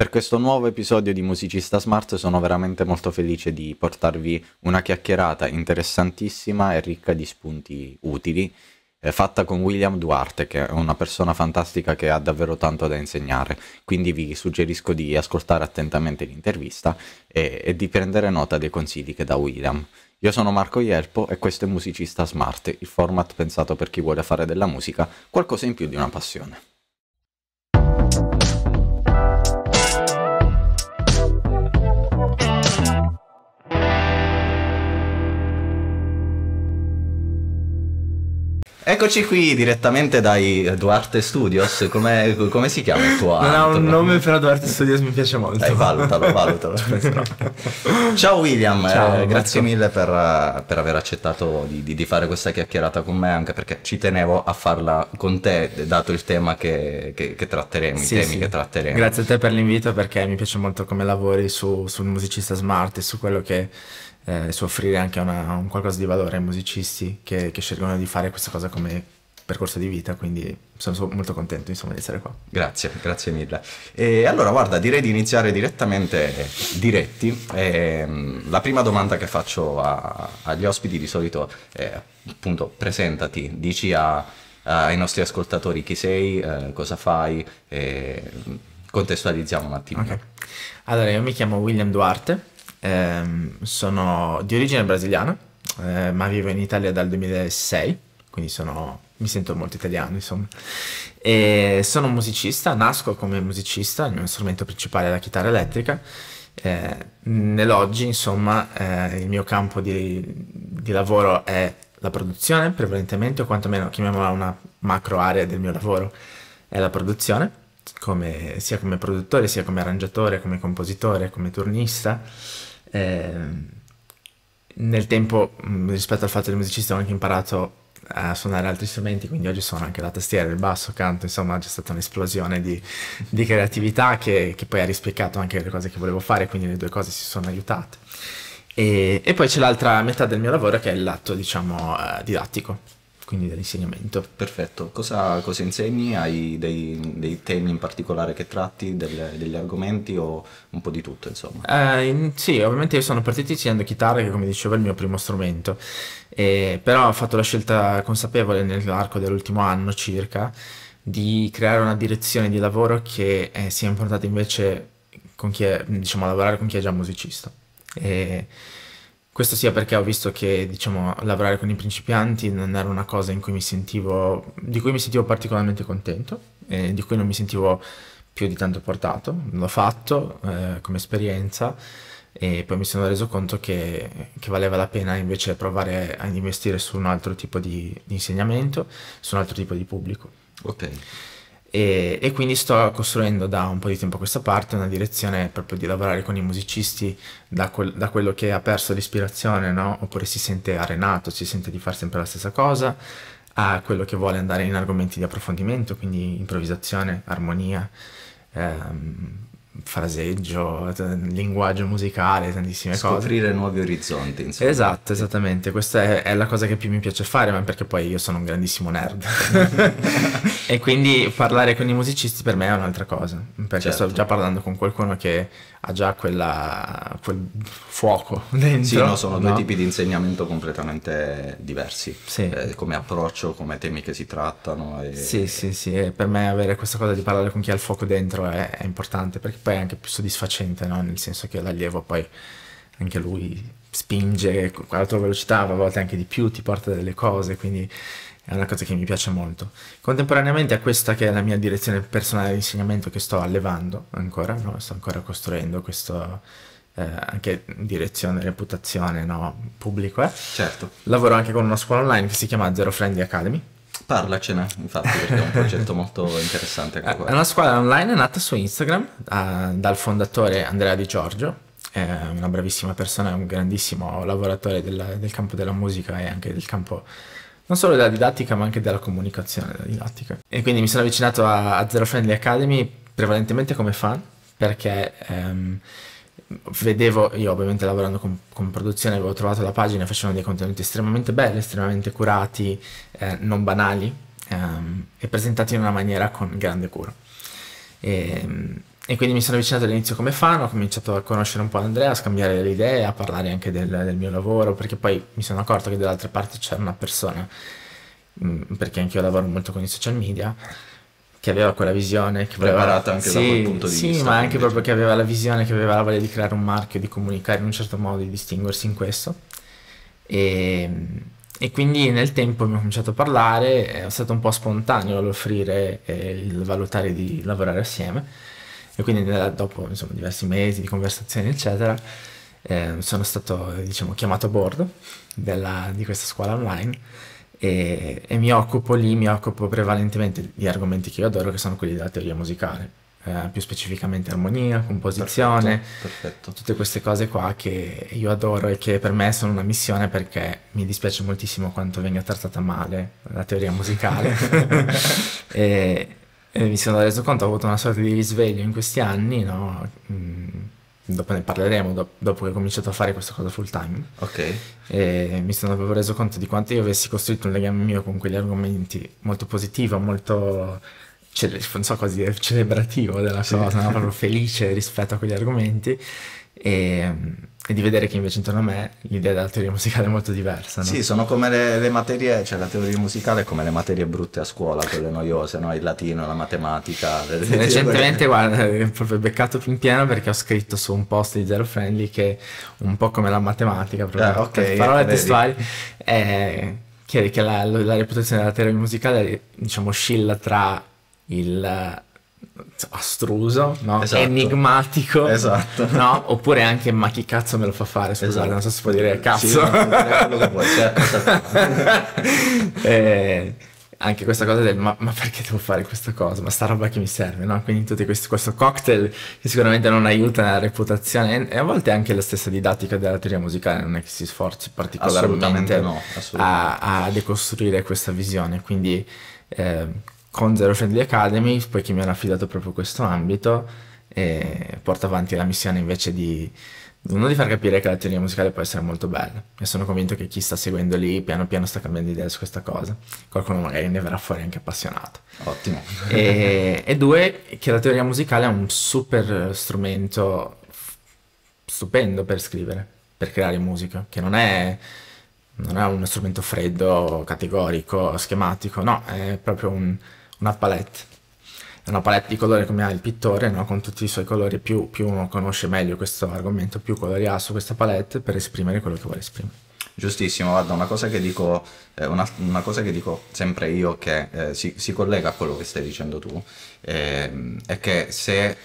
Per questo nuovo episodio di Musicista Smart sono veramente molto felice di portarvi una chiacchierata interessantissima e ricca di spunti utili, eh, fatta con William Duarte, che è una persona fantastica che ha davvero tanto da insegnare. Quindi vi suggerisco di ascoltare attentamente l'intervista e, e di prendere nota dei consigli che dà William. Io sono Marco Ierpo e questo è Musicista Smart, il format pensato per chi vuole fare della musica qualcosa in più di una passione. Eccoci qui direttamente dai Duarte Studios, come, come si chiama il tuo Non ha un nome però Duarte Studios mi piace molto. Dai, valutalo, valutalo. Ciao William, Ciao, eh, grazie mille per, per aver accettato di, di, di, fare questa chiacchierata con me, anche perché ci tenevo a farla con te, dato il tema che, che, che tratteremo, sì, i temi sì. che tratteremo. Grazie a te per l'invito perché mi piace molto come lavori su, sul musicista smart e su quello che eh, su anche una, un qualcosa di valore ai musicisti che, che scelgono di fare questa cosa come percorso di vita, quindi sono molto contento insomma, di essere qua. Grazie, grazie mille. E allora guarda, direi di iniziare direttamente diretti. E, ehm, la prima domanda che faccio a, agli ospiti di solito è appunto presentati, dici a, ai nostri ascoltatori chi sei, eh, cosa fai, e, contestualizziamo un attimo. Okay. Allora, io mi chiamo William Duarte, ehm, sono di origine brasiliana, eh, ma vivo in Italia dal 2006, quindi sono, mi sento molto italiano, insomma. E sono un musicista, nasco come musicista, il mio strumento principale è la chitarra elettrica. Eh, nell'oggi, insomma, eh, il mio campo di, di, lavoro è la produzione, prevalentemente, o quantomeno chiamiamola una macro area del mio lavoro, è la produzione, come, sia come produttore, sia come arrangiatore, come compositore, come turnista. Ehm, nel tempo, mm, rispetto al fatto di musicista, ho anche imparato a suonare altri strumenti, quindi oggi suono anche la tastiera, il basso, canto, insomma c'è stata un'esplosione di, di, creatività che, che, poi ha rispiegato anche le cose che volevo fare, quindi le due cose si sono aiutate. E, e poi c'è l'altra metà del mio lavoro che è il lato, diciamo, eh, didattico quindi dell'insegnamento. Perfetto, cosa, cosa insegni? Hai dei, dei, temi in particolare che tratti, delle, degli argomenti o un po' di tutto insomma? Eh, in, sì, ovviamente io sono partito insegnando chitarra che come dicevo è il mio primo strumento, eh, però ho fatto la scelta consapevole nell'arco dell'ultimo anno circa di creare una direzione di lavoro che eh, sia importante invece con chi è, diciamo, a lavorare con chi è già musicista. E, questo sia perché ho visto che, diciamo, lavorare con i principianti non era una cosa cui sentivo, di cui mi sentivo particolarmente contento e di cui non mi sentivo più di tanto portato. L'ho fatto eh, come esperienza e poi mi sono reso conto che, che, valeva la pena invece provare a investire su un altro tipo di, di insegnamento, su un altro tipo di pubblico. Ok. E, e, quindi sto costruendo da un po' di tempo a questa parte una direzione proprio di lavorare con i musicisti da, quel, da quello che ha perso l'ispirazione, no? oppure si sente arenato, si sente di fare sempre la stessa cosa, a quello che vuole andare in argomenti di approfondimento, quindi improvvisazione, armonia, ehm, fraseggio, linguaggio musicale, tantissime Scoprire cose. Scoprire nuovi orizzonti, insomma. Esatto, esattamente. Questa è, è, la cosa che più mi piace fare, ma perché poi io sono un grandissimo nerd. e quindi parlare con i musicisti per me è un'altra cosa, perché certo. sto già parlando con qualcuno che ha già quella, quel fuoco dentro. Sì, no, sono no? due tipi di insegnamento completamente diversi, sì. eh, come approccio, come temi che si trattano. E... Sì, sì, sì, e per me avere questa cosa di parlare con chi ha il fuoco dentro è, è importante, perché poi è anche più soddisfacente, no? nel senso che l'allievo poi anche lui spinge con la tua velocità, a volte anche di più, ti porta delle cose, quindi è una cosa che mi piace molto. Contemporaneamente a questa che è la mia direzione personale di insegnamento che sto allevando ancora, no? sto ancora costruendo questa eh, anche direzione, reputazione, no? pubblico. Eh? Certo. Lavoro anche con una scuola online che si chiama Zero Friendly Academy. Parlacene, infatti, perché è un progetto molto interessante. Eh, è una scuola online nata su Instagram uh, dal fondatore Andrea Di Giorgio, è una bravissima persona, è un grandissimo lavoratore del, del campo della musica e anche del campo non solo della didattica ma anche della comunicazione della didattica. E quindi mi sono avvicinato a, a Zero Friendly Academy prevalentemente come fan perché ehm, vedevo, io ovviamente lavorando con, con, produzione avevo trovato la pagina, facevano dei contenuti estremamente belli, estremamente curati, eh, non banali ehm, e presentati in una maniera con grande cura. E, ehm, e quindi mi sono avvicinato all'inizio come fan, ho cominciato a conoscere un po' Andrea, a scambiare le idee, a parlare anche del, del mio lavoro, perché poi mi sono accorto che dall'altra parte c'era una persona, mm, perché anche io lavoro molto con i social media, che aveva quella visione, che voleva... Preparata anche sì, da quel punto di sì, vista. Sì, ma anche invece. proprio che aveva la visione, che aveva la voglia di creare un marchio, di comunicare in un certo modo, di distinguersi in questo. E, e quindi nel tempo mi ho cominciato a parlare, è stato un po' spontaneo l'offrire e il valutare di lavorare assieme e quindi eh, dopo insomma, diversi mesi di conversazioni, eccetera, eh, sono stato diciamo, chiamato a bordo della, di questa scuola online e, e, mi occupo lì, mi occupo prevalentemente di argomenti che io adoro, che sono quelli della teoria musicale. Eh, più specificamente armonia, composizione, perfetto, perfetto. tutte queste cose qua che io adoro e che per me sono una missione perché mi dispiace moltissimo quanto venga trattata male la teoria musicale e, e mi sono reso conto, ho avuto una sorta di risveglio in questi anni, no? Mm, dopo ne parleremo, do- dopo che ho cominciato a fare questa cosa full time. Ok. E mi sono proprio reso conto di quanto io avessi costruito un legame mio con quegli argomenti molto positivo, molto cele- non so quasi celebrativo della cosa, no? proprio felice rispetto a quegli argomenti. E e di vedere che invece intorno a me l'idea della teoria musicale è molto diversa. No? Sì, sono come le, le, materie, cioè la teoria musicale è come le materie brutte a scuola, quelle noiose, no? il latino, la matematica. recentemente, guarda, eh, ho proprio beccato in pieno perché ho scritto su un post di Zero Friendly che un po' come la matematica, proprio ah, eh, okay, parole vedi. testuali, è che, che la, la, reputazione della teoria musicale diciamo, oscilla tra il astruso, no? esatto. enigmatico, esatto. no? oppure anche ma chi cazzo me lo fa fare? Scusate, esatto. non so se può dire cazzo. Certo, certo. Eh, anche questa cosa del ma, ma, perché devo fare questa cosa? Ma sta roba che mi serve, no? Quindi tutto questi, questo cocktail che sicuramente non aiuta nella reputazione e, a volte anche la stessa didattica della teoria musicale non è che si sforzi particolarmente no, a, a, decostruire questa visione. Quindi eh, con Zero Friendly Academy, poiché mi hanno affidato proprio questo ambito, e porto avanti la missione invece di, uno di far capire che la teoria musicale può essere molto bella e sono convinto che chi sta seguendo lì piano piano sta cambiando idea su questa cosa, qualcuno magari ne verrà fuori anche appassionato. Ottimo. E, e due, che la teoria musicale è un super strumento stupendo per scrivere, per creare musica, che non è, non è uno strumento freddo, categorico, schematico, no, è proprio un una palette. È una palette di colore come ha il pittore, no? con tutti i suoi colori, più, più uno conosce meglio questo argomento, più colori ha su questa palette per esprimere quello che vuole esprimere. Giustissimo, guarda, una cosa che dico, eh, una, una cosa che dico sempre io che eh, si, si, collega a quello che stai dicendo tu, eh, è che se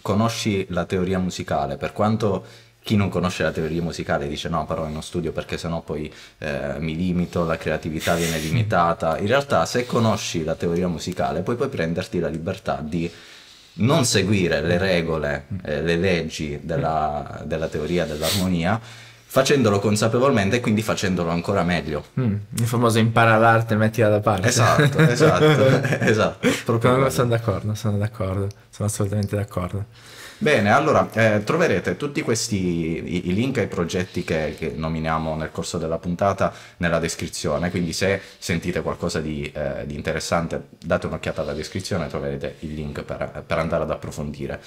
conosci la teoria musicale, per quanto chi non conosce la teoria musicale dice no però non studio perché sennò poi eh, mi limito, la creatività viene limitata. In realtà se conosci la teoria musicale poi puoi prenderti la libertà di non seguire le regole, eh, le leggi della, della teoria dell'armonia facendolo consapevolmente e quindi facendolo ancora meglio. Mm, il famoso impara l'arte e mettila da parte. Esatto, esatto, esatto. Proprio sono d'accordo, sono d'accordo, sono assolutamente d'accordo. Bene, allora eh, troverete tutti questi i, i link ai progetti che, che, nominiamo nel corso della puntata nella descrizione, quindi se sentite qualcosa di, eh, di interessante date un'occhiata alla descrizione, e troverete il link per, per andare ad approfondire.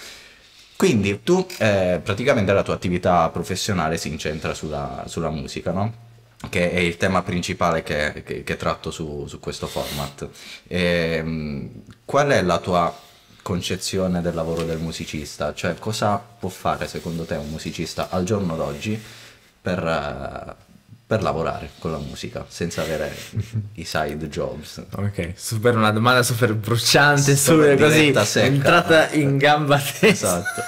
Quindi tu eh, praticamente la tua attività professionale si incentra sulla, sulla musica, no? che è il tema principale che, che, che tratto su, su questo format. E, ehm, qual è la tua concezione del lavoro del musicista, cioè cosa può fare secondo te un musicista al giorno d'oggi per, eh, per lavorare con la musica senza avere i side jobs. Ok, super una domanda super bruciante, super, così, secca. entrata in gamba testa. Esatto.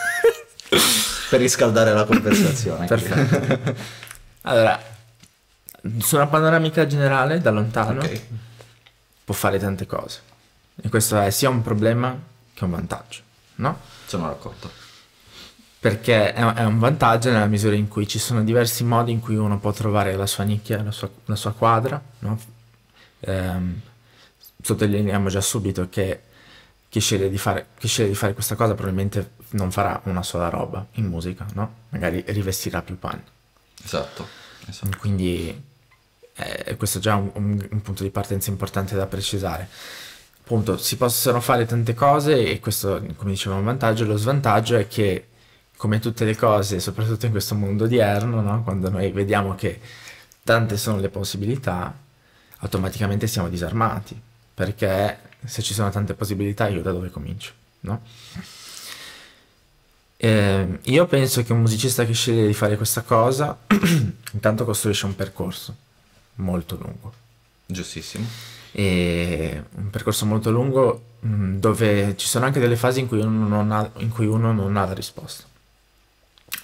per riscaldare la conversazione. Perfetto. allora, su una panoramica generale da lontano okay. può fare tante cose. E questo è sia un problema che un vantaggio, no? Sono d'accordo. Perché è, è, un vantaggio nella misura in cui ci sono diversi modi in cui uno può trovare la sua nicchia, la sua, la sua quadra, no? Ehm, sottolineiamo già subito che chi sceglie, fare, chi sceglie, di fare, questa cosa probabilmente non farà una sola roba in musica, no? Magari rivestirà più panni. Esatto, esatto. Quindi eh, questo è già un, un, un punto di partenza importante da precisare appunto si possono fare tante cose e questo, come dicevo, è un vantaggio. Lo svantaggio è che, come tutte le cose, soprattutto in questo mondo odierno, no? quando noi vediamo che tante sono le possibilità, automaticamente siamo disarmati, perché se ci sono tante possibilità io da dove comincio, no? Eh, io penso che un musicista che sceglie di fare questa cosa intanto costruisce un percorso molto lungo. Giustissimo e un percorso molto lungo mm, dove ci sono anche delle fasi in cui, ha, in cui, uno non ha la risposta.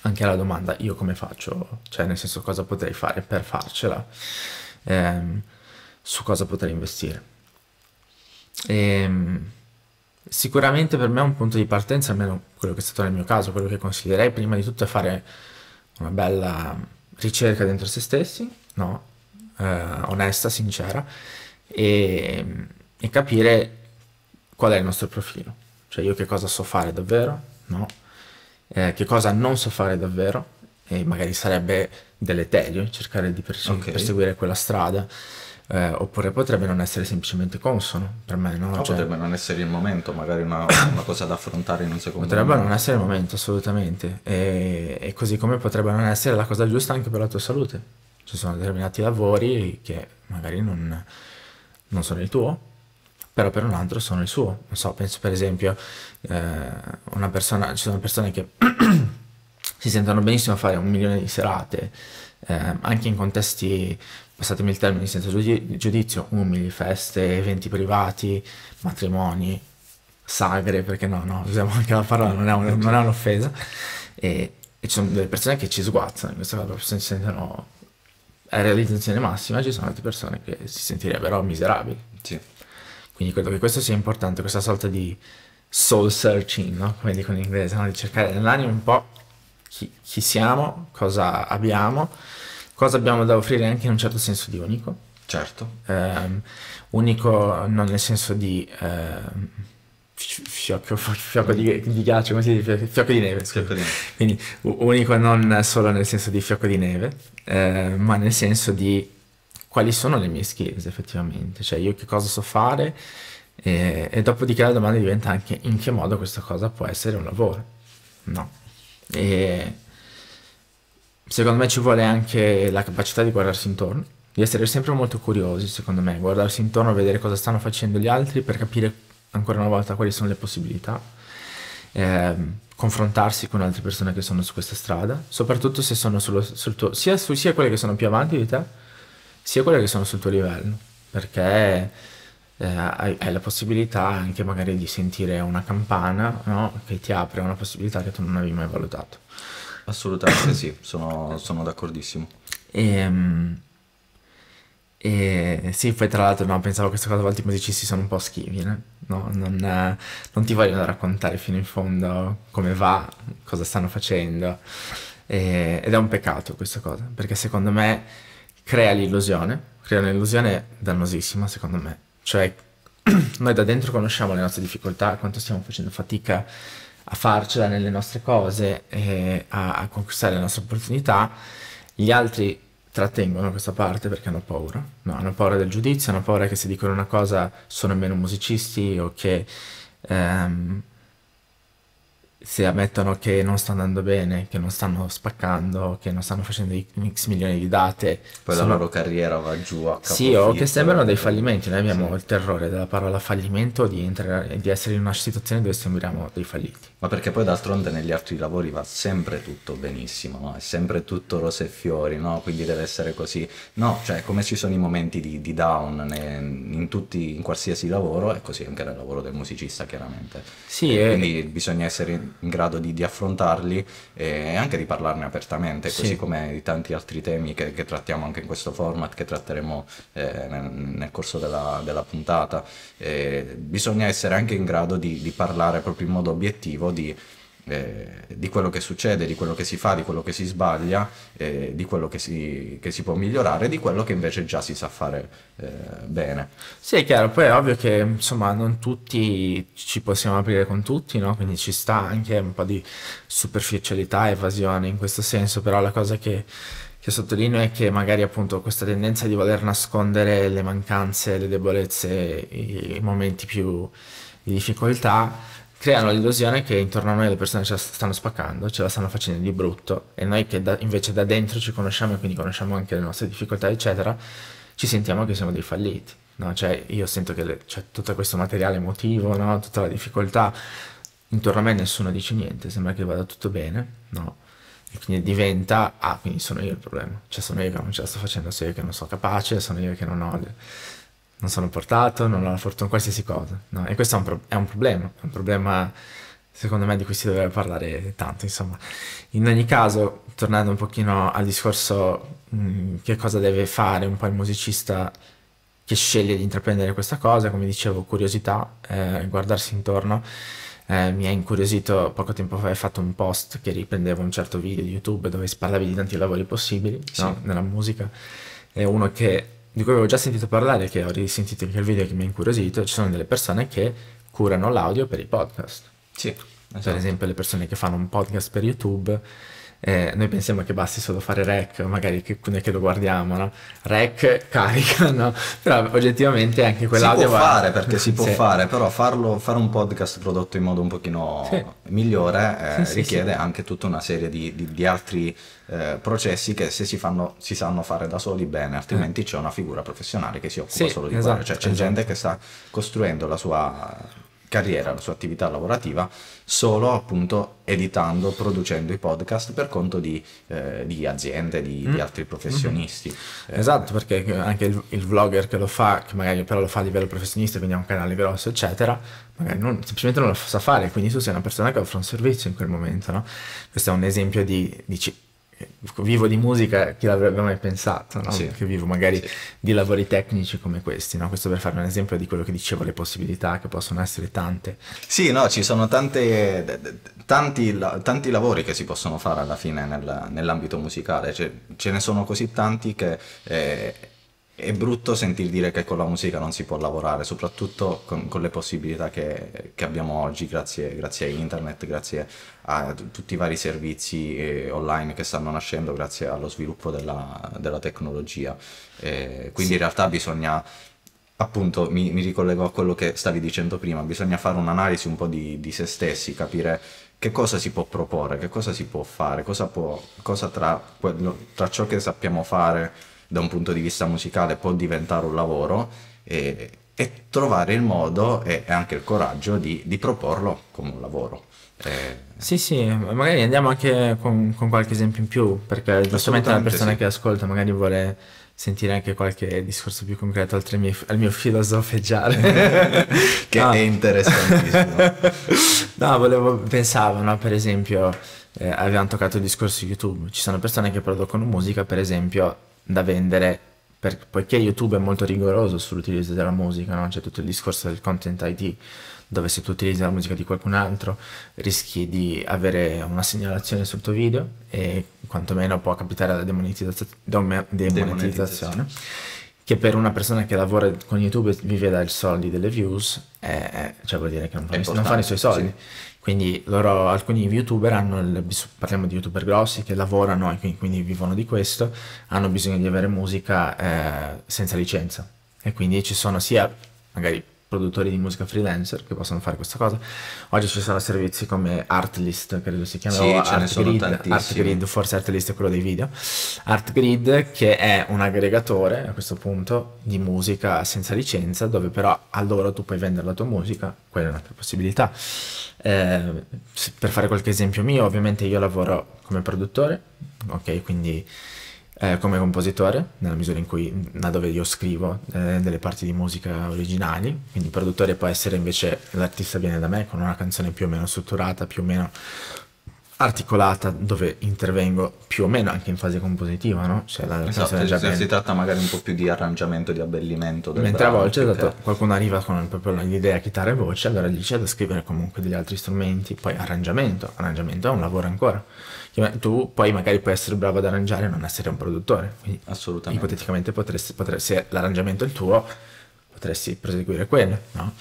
Anche alla domanda io come faccio, cioè nel senso cosa potrei fare per farcela, ehm, su cosa potrei investire. E, ehm, sicuramente per me un punto di partenza, almeno quello che è stato nel mio caso, quello che consiglierei prima di tutto è fare una bella ricerca dentro se stessi, no? eh, onesta, sincera, e, e capire qual è il nostro profilo, cioè io che cosa so fare davvero, no? eh, che cosa non so fare davvero e magari sarebbe deleterio cercare di perse- okay. perseguire quella strada. Eh, oppure potrebbe non essere semplicemente consono per me, no? cioè, potrebbe non essere il momento, magari una, una cosa da affrontare in un secondo Potrebbe momento. non essere il momento, assolutamente. E, e, così come potrebbe non essere la cosa giusta anche per la tua salute. Ci sono determinati lavori che magari non, non sono il tuo, però per un altro sono il suo. Non so, penso per esempio eh, una persona, ci sono persone che si sentono benissimo a fare un milione di serate, eh, anche in contesti, passatemi il termine, senza giudizio, umili, feste, eventi privati, matrimoni, sagre, perché no, no, usiamo anche la parola, non è, un, non è un'offesa. E, e, ci sono delle persone che ci sguazzano, in questo caso si sentono realizzazione massima ci sono altre persone che si sentirebbero miserabili. Sì. Quindi credo che questo sia importante, questa sorta di soul searching, no? come dicono in inglese, no? di cercare nell'anima un po' chi, chi, siamo, cosa abbiamo, cosa abbiamo da offrire anche in un certo senso di unico. Certo. Eh, unico non nel senso di... Eh, Fiocco, fiocco di, di, ghiaccio, come si dice? Fiocco di neve. Fiocco di neve. Quindi unico non solo nel senso di fiocco di neve, eh, ma nel senso di quali sono le mie skills effettivamente, cioè io che cosa so fare e, e dopodiché la domanda diventa anche in che modo questa cosa può essere un lavoro. No. E secondo me ci vuole anche la capacità di guardarsi intorno, di essere sempre molto curiosi, secondo me, guardarsi intorno, vedere cosa stanno facendo gli altri per capire ancora una volta quali sono le possibilità, eh, confrontarsi con altre persone che sono su questa strada, soprattutto se sono sullo, sul tuo, sia, su, sia quelle che sono più avanti di te, sia quelle che sono sul tuo livello, perché eh, hai, hai, la possibilità anche magari di sentire una campana no? che ti apre una possibilità che tu non avevi mai valutato. Assolutamente sì, sono, sono d'accordissimo. E, ehm, e sì, poi tra l'altro no, pensavo che questa cosa a volte i musicisti sono un po' schivi, no? Eh. no non, non, ti vogliono raccontare fino in fondo come va, cosa stanno facendo. E, ed è un peccato questa cosa, perché secondo me crea l'illusione, crea un'illusione dannosissima secondo me. Cioè noi da dentro conosciamo le nostre difficoltà, quanto stiamo facendo fatica a farcela nelle nostre cose, a, a conquistare le nostre opportunità, gli altri trattengono questa parte perché hanno paura, no, hanno paura del giudizio, hanno paura che se dicono una cosa sono meno musicisti o che ehm, se ammettono che non sta andando bene, che non stanno spaccando, che non stanno facendo x milioni di date. Poi sono... la loro carriera va giù a capo. Sì, o che sembrano dei eh. fallimenti. Noi abbiamo sì. il terrore della parola fallimento di, entrare, di essere in una situazione dove sembriamo dei falliti. Ma perché poi d'altronde negli altri lavori va sempre tutto benissimo, no? È sempre tutto rose e fiori, no? Quindi deve essere così. No, cioè come ci sono i momenti di, di down ne, in, tutti, in qualsiasi lavoro, è così anche nel lavoro del musicista chiaramente. Sì, e, e... Eh. Quindi bisogna essere in grado di, di affrontarli e anche di parlarne apertamente, sì. così come di tanti altri temi che, che, trattiamo anche in questo format, che tratteremo eh, nel, nel, corso della, della puntata. Eh, bisogna essere anche in grado di, di parlare proprio in modo obiettivo di eh, di quello che succede, di quello che si fa, di quello che si sbaglia, eh, di quello che si, che si, può migliorare, di quello che invece già si sa fare eh, bene. Sì, è chiaro, poi è ovvio che insomma non tutti ci possiamo aprire con tutti, no? quindi ci sta anche un po' di superficialità, evasione in questo senso, però la cosa che, che sottolineo è che magari appunto questa tendenza di voler nascondere le mancanze, le debolezze, i, i momenti più di difficoltà creano l'illusione che intorno a noi le persone ce la stanno spaccando, ce la stanno facendo di brutto e noi che da, invece da dentro ci conosciamo e quindi conosciamo anche le nostre difficoltà, eccetera, ci sentiamo che siamo dei falliti. No? Cioè, io sento che c'è cioè, tutto questo materiale emotivo, no? tutta la difficoltà, intorno a me nessuno dice niente, sembra che vada tutto bene, no? E quindi diventa, ah, quindi sono io il problema, cioè sono io che non ce la sto facendo, sono io che non sono capace, sono io che non ho non sono portato, non ho la fortuna, qualsiasi cosa. No? E questo è un, pro- è un problema, è un problema secondo me di cui si doveva parlare tanto, insomma. In ogni caso, tornando un pochino al discorso mh, che cosa deve fare un po' il musicista che sceglie di intraprendere questa cosa, come dicevo, curiosità, eh, guardarsi intorno. Eh, mi ha incuriosito poco tempo fa hai fatto un post che riprendeva un certo video di YouTube dove parlavi di tanti lavori possibili sì. no? nella musica. È uno che di cui avevo già sentito parlare, che ho risentito anche il video che mi ha incuriosito, ci sono delle persone che curano l'audio per i podcast. Sì. Esatto. Per esempio le persone che fanno un podcast per YouTube eh, noi pensiamo che basti solo fare rec, magari che, noi che lo guardiamo, no? Rec carica, no? Però oggettivamente anche quell'audio... Si può fare, perché si può sì. fare, però farlo, fare un podcast prodotto in modo un pochino sì. migliore eh, sì, richiede anche tutta una serie di, di, di altri eh, processi che se si, fanno, si sanno fare da soli bene, altrimenti eh. c'è una figura professionale che si occupa solo di esatto, quello. Cioè c'è esatto. gente che sta costruendo la sua carriera, la sua attività lavorativa, solo appunto editando, producendo i podcast per conto di, eh, di aziende, di, mm. di, altri professionisti. Mm-hmm. Eh, esatto, perché anche il, il, vlogger che lo fa, che magari però lo fa a livello professionista, quindi ha un canale grosso, eccetera, magari non, semplicemente non lo sa fare, quindi tu sei una persona che offre un servizio in quel momento, no? Questo è un esempio di, di vivo di musica, chi l'avrebbe mai pensato, no? sì. che vivo magari sì. di lavori tecnici come questi, no? questo per farvi un esempio di quello che dicevo, le possibilità che possono essere tante. Sì, no, ci sono tante, tanti, tanti, lavori che si possono fare alla fine nel, nell'ambito musicale, cioè, ce ne sono così tanti che... Eh, è brutto sentir dire che con la musica non si può lavorare, soprattutto con, con le possibilità che, che abbiamo oggi grazie, grazie, a internet, grazie a t- tutti i vari servizi eh, online che stanno nascendo grazie allo sviluppo della, della tecnologia. Eh, quindi sì. in realtà bisogna, appunto, mi, mi, ricollego a quello che stavi dicendo prima, bisogna fare un'analisi un po' di, di se stessi, capire che cosa si può proporre, che cosa si può fare, cosa, può, cosa tra, quello, tra ciò che sappiamo fare da un punto di vista musicale può diventare un lavoro e, e trovare il modo e, anche il coraggio di, di proporlo come un lavoro. Eh, sì, sì, magari andiamo anche con, con, qualche esempio in più, perché giustamente la persona sì. che ascolta magari vuole sentire anche qualche discorso più concreto al mio, al mio filosofeggiare. che no. è interessantissimo. no, volevo, pensavo, no, per esempio, eh, avevamo toccato il discorso YouTube, ci sono persone che producono musica, per esempio, da vendere, per, poiché YouTube è molto rigoroso sull'utilizzo della musica, no? c'è tutto il discorso del content ID, dove se tu utilizzi la musica di qualcun altro rischi di avere una segnalazione sul tuo video e quantomeno può capitare la demonetizza- demonetizzazione. Che per una persona che lavora con YouTube vive dai soldi delle views, è, cioè vuol dire che non fa, non fa i suoi soldi. Sì. Quindi loro, alcuni youtuber hanno, il, parliamo di youtuber grossi che lavorano e quindi, vivono di questo, hanno bisogno di avere musica eh, senza licenza. E quindi ci sono sia magari produttori di musica freelancer che possono fare questa cosa. Oggi ci sono servizi come Artlist, credo si chiami, sì, Artgrid, Art forse Artlist è quello dei video, Artgrid che è un aggregatore a questo punto di musica senza licenza dove però a loro tu puoi vendere la tua musica, quella è un'altra possibilità. Eh, per fare qualche esempio mio, ovviamente io lavoro come produttore, ok, quindi eh, come compositore, nella misura in cui, da dove io scrivo eh, delle parti di musica originali, quindi il produttore può essere invece l'artista viene da me con una canzone più o meno strutturata, più o meno articolata dove intervengo più o meno anche in fase compositiva, no? Cioè la esatto, è già se si tratta magari un po' più di arrangiamento, di abbellimento del Mentre brano, a volte esatto, qualcuno arriva con proprio l'idea chitarra e voce, allora gli c'è da scrivere comunque degli altri strumenti, poi arrangiamento, arrangiamento è un lavoro ancora. Cioè, tu poi magari puoi essere bravo ad arrangiare e non essere un produttore, quindi Assolutamente. ipoteticamente potresti, potresti, se l'arrangiamento è il tuo, potresti proseguire quello, no?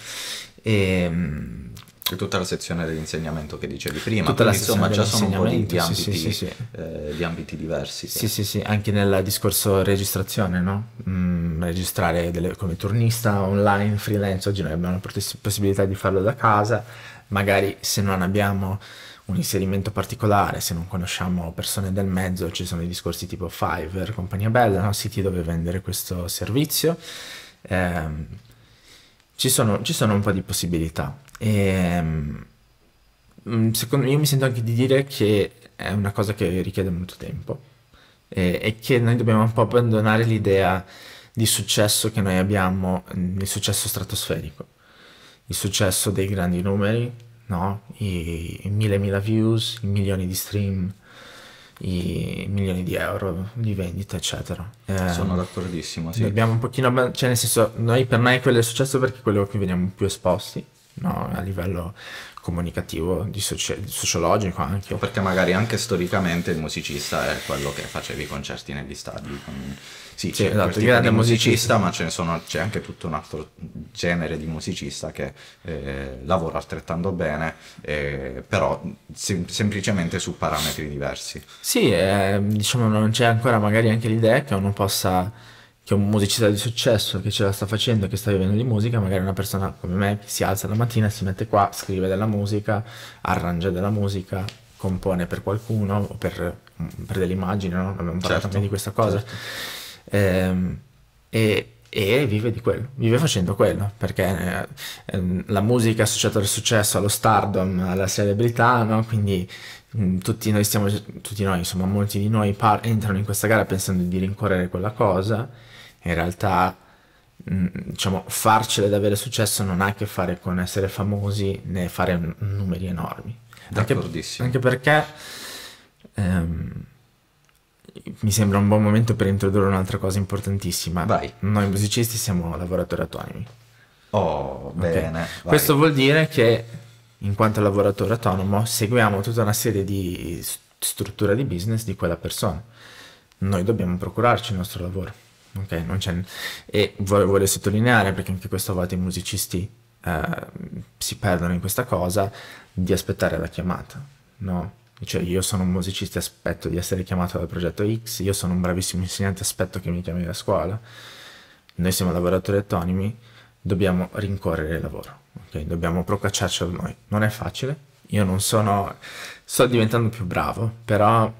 E ehm, tutta la sezione dell'insegnamento che dicevi prima, tutta la insomma già sono un po' di, di, ambiti, sì, sì, eh, di ambiti, diversi. Sì. sì, sì, anche nel discorso registrazione, no? Mm, registrare delle, come turnista online, freelance, oggi noi abbiamo la possibilità di farlo da casa, magari se non abbiamo un inserimento particolare, se non conosciamo persone del mezzo, ci sono i discorsi tipo Fiverr, compagnia bella, no? siti dove vendere questo servizio. Eh, ci sono, ci sono un po' di possibilità. E, ehm, mm, secondo, io mi sento anche di dire che è una cosa che richiede molto tempo e, e che noi dobbiamo un po' abbandonare l'idea di successo che noi abbiamo, mm, il successo stratosferico, il successo dei grandi numeri, no? I, i mille mila views, i milioni di stream, i milioni di euro di vendita, eccetera. Eh, Sono d'accordissimo, sì. Abbiamo un pochino, cioè nel senso, noi per noi quello è successo perché è quello che veniamo più esposti, no? a livello comunicativo, di, soci- sociologico anche. perché magari anche storicamente il musicista è quello che facevi i concerti negli stadi. Con sì, sì esatto, il grande musicista, musicista, ma ce ne sono, c'è anche tutto un altro genere di musicista che eh, lavora altrettanto bene, eh, però sem- semplicemente su parametri diversi. Sì, eh, diciamo non c'è ancora magari anche l'idea che uno possa, che un musicista di successo che ce la sta facendo, che sta vivendo di musica, magari una persona come me si alza la mattina, si mette qua, scrive della musica, arrangia della musica, compone per qualcuno o per, per delle immagini, no? abbiamo parlato certo, anche di questa cosa. Certo ehm, e, e, vive di quello, vive facendo quello, perché ehm, la musica è associata al successo, allo stardom, alla celebrità, no? quindi mh, tutti noi stiamo, tutti noi, insomma molti di noi par- entrano in questa gara pensando di rincorrere quella cosa, in realtà diciamo, farcela ad avere successo non ha a che fare con essere famosi né fare numeri enormi. Anche, anche perché ehm, mi sembra un buon momento per introdurre un'altra cosa importantissima. Vai. Noi musicisti siamo lavoratori autonomi. Oh, okay. bene. Vai. Questo vuol dire che in quanto lavoratore autonomo seguiamo tutta una serie di st- struttura di business di quella persona. Noi dobbiamo procurarci il nostro lavoro. Ok, non c'è... E voglio, voglio sottolineare, perché anche questa volta i musicisti eh, si perdono in questa cosa, di aspettare la chiamata, no? Cioè, io sono un musicista e aspetto di essere chiamato dal progetto X, io sono un bravissimo insegnante e aspetto che mi chiami da scuola. Noi siamo lavoratori autonomi, dobbiamo rincorrere il lavoro, okay? dobbiamo procacciarci da noi. Non è facile, io non sono... sto diventando più bravo, però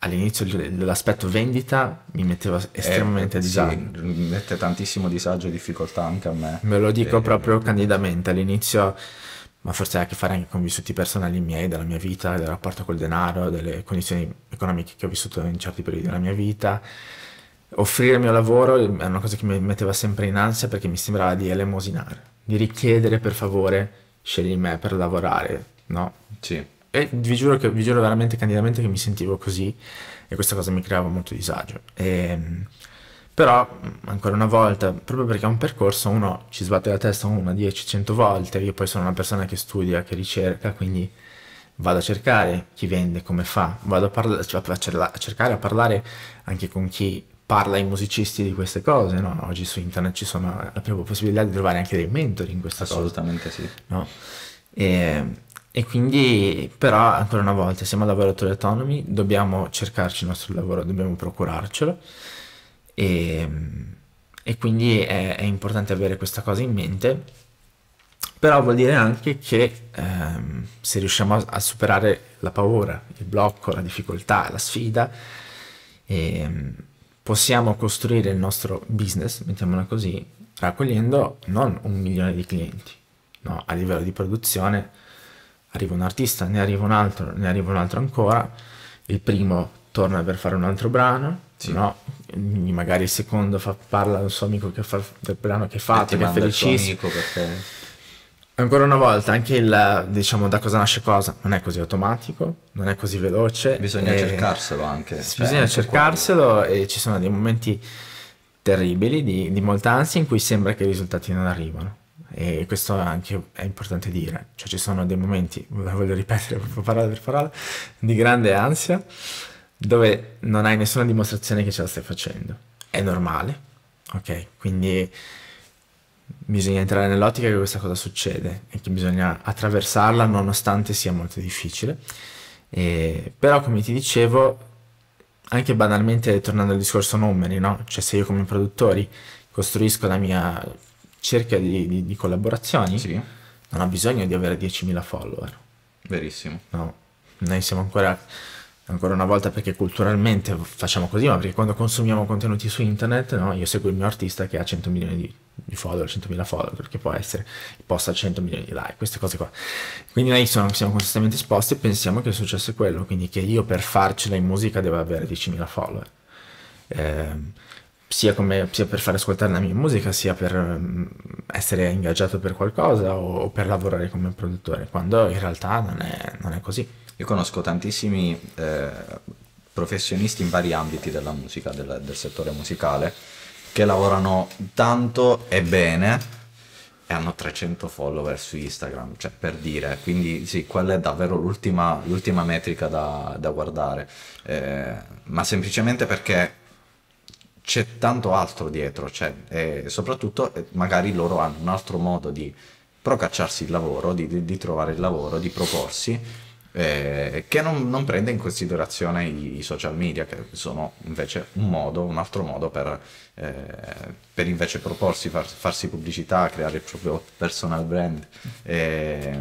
all'inizio l'aspetto vendita mi metteva eh, estremamente eh, a disagio. Sì, mette tantissimo disagio e difficoltà anche a me. Me lo dico e, proprio e... candidamente, all'inizio ma forse ha a che fare anche con vissuti personali miei, della mia vita, del rapporto col denaro, delle condizioni economiche che ho vissuto in certi periodi della mia vita. Offrire il mio lavoro è una cosa che mi metteva sempre in ansia perché mi sembrava di elemosinare, di richiedere per favore scegli me per lavorare, no? Sì. E vi giuro, che, vi giuro veramente candidamente che mi sentivo così e questa cosa mi creava molto disagio. E ehm, però, ancora una volta, proprio perché è un percorso, uno ci sbatte la testa una, dieci, cento volte. Io poi sono una persona che studia, che ricerca, quindi vado a cercare chi vende, come fa, vado a, cioè a, cercare, a parlare anche con chi parla ai musicisti di queste cose, no? Oggi su internet ci sono la prima possibilità di trovare anche dei mentori in questa Assolutamente cosa. Assolutamente sì. No? E, e, quindi, però, ancora una volta, siamo lavoratori autonomi, dobbiamo cercarci il nostro lavoro, dobbiamo procurarcelo e, ehm, e quindi è, è, importante avere questa cosa in mente però vuol dire anche che ehm, se riusciamo a, a, superare la paura, il blocco, la difficoltà, la sfida, ehm, possiamo costruire il nostro business, mettiamola così, raccogliendo non un milione di clienti, no, a livello di produzione arriva un artista, ne arriva un altro, ne arriva un altro ancora, il primo torna per fare un altro brano, sì. no? magari il secondo fa, parla al suo amico che fa, del brano che fa, che è felicissimo. Perché... Ancora una volta, anche il diciamo da cosa nasce cosa non è così automatico, non è così veloce. Bisogna e... cercarselo anche. Sì, cioè, bisogna anche cercarselo e ci sono dei momenti terribili di, di, molta ansia in cui sembra che i risultati non arrivano. E questo anche è importante dire, cioè ci sono dei momenti, la voglio ripetere proprio parola per parola, di grande ansia dove non hai nessuna dimostrazione che ce la stai facendo. È normale, ok? Quindi bisogna entrare nell'ottica che questa cosa succede e che bisogna attraversarla nonostante sia molto difficile. E, però come ti dicevo, anche banalmente tornando al discorso numeri, no? Cioè se io come produttori costruisco la mia cerca di, di, di collaborazioni, sì. non ho bisogno di avere 10.000 follower. Verissimo. No, noi siamo ancora ancora una volta perché culturalmente facciamo così, ma perché quando consumiamo contenuti su internet, no? io seguo il mio artista che ha 100 milioni di, di follower, 100.000 follower, che può essere, il a 100 milioni di like, queste cose qua. Quindi noi sono, siamo costantemente esposti e pensiamo che il successo è quello, quindi che io per farcela in musica devo avere 10.000 follower. Eh, sia, come, sia, per far ascoltare la mia musica, sia per mm, essere ingaggiato per qualcosa o, o, per lavorare come produttore, quando in realtà non è, non è così. Io conosco tantissimi eh, professionisti in vari ambiti della musica, del, del settore musicale, che lavorano tanto e bene e hanno 300 follower su Instagram, cioè per dire, quindi sì, quella è davvero l'ultima, l'ultima metrica da, da guardare, eh, ma semplicemente perché c'è tanto altro dietro, cioè, e soprattutto eh, magari loro hanno un altro modo di procacciarsi il lavoro, di, di, di trovare il lavoro, di proporsi eh, che non, non, prende in considerazione i, i, social media, che sono invece un modo, un altro modo per, eh, per invece proporsi, far, farsi pubblicità, creare il proprio personal brand. Eh,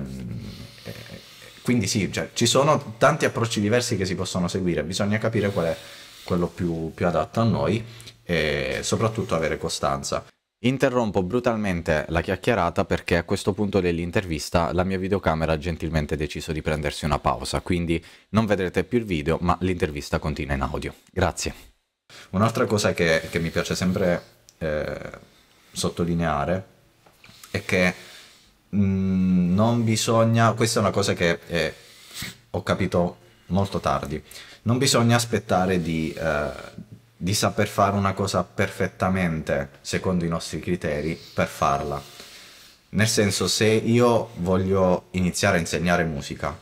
eh quindi sì, cioè, ci sono tanti approcci diversi che si possono seguire, bisogna capire qual è quello più, più adatto a noi e soprattutto avere costanza. Interrompo brutalmente la chiacchierata perché a questo punto dell'intervista la mia videocamera ha gentilmente deciso di prendersi una pausa, quindi non vedrete più il video ma l'intervista continua in audio. Grazie. Un'altra cosa che, che, mi piace sempre eh, sottolineare è che mh, mm, non bisogna, questa è una cosa che eh, ho capito molto tardi, non bisogna aspettare di, eh, di saper fare una cosa perfettamente secondo i nostri criteri per farla. Nel senso, se io voglio iniziare a insegnare musica,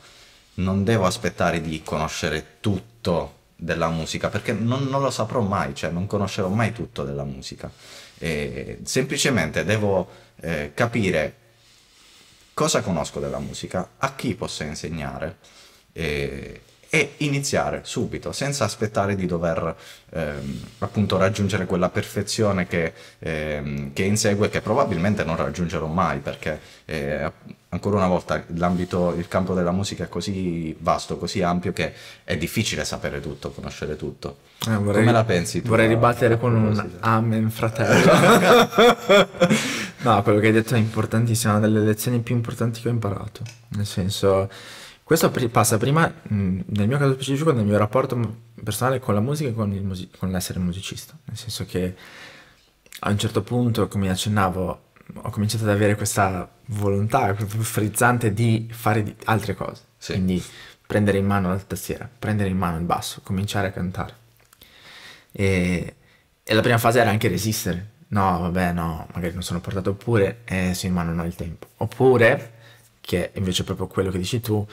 non devo aspettare di conoscere tutto della musica, perché non, non lo saprò mai, cioè non conoscerò mai tutto della musica. E semplicemente devo eh, capire cosa conosco della musica, a chi posso insegnare e, e iniziare subito, senza aspettare di dover ehm, appunto raggiungere quella perfezione che, ehm, che insegue, che probabilmente non raggiungerò mai, perché eh, ancora una volta l'ambito, il campo della musica è così vasto, così ampio, che è difficile sapere tutto, conoscere tutto. Eh, vorrei, Come la pensi tu? Vorrei eh, ribattere con un amen fratello. no, quello che hai detto è importantissimo, è una delle lezioni più importanti che ho imparato, nel senso questo passa prima, nel mio caso specifico, nel mio rapporto personale con la musica e con, music con l'essere musicista. Nel senso che a un certo punto, come accennavo, ho cominciato ad avere questa volontà proprio frizzante di fare altre cose. Sì. Quindi prendere in mano la tastiera, prendere in mano il basso, cominciare a cantare. E, e la prima fase era anche resistere. No, vabbè, no, magari non sono portato, oppure eh, sì, ma non ho il tempo. Oppure, che invece è proprio quello che dici tu,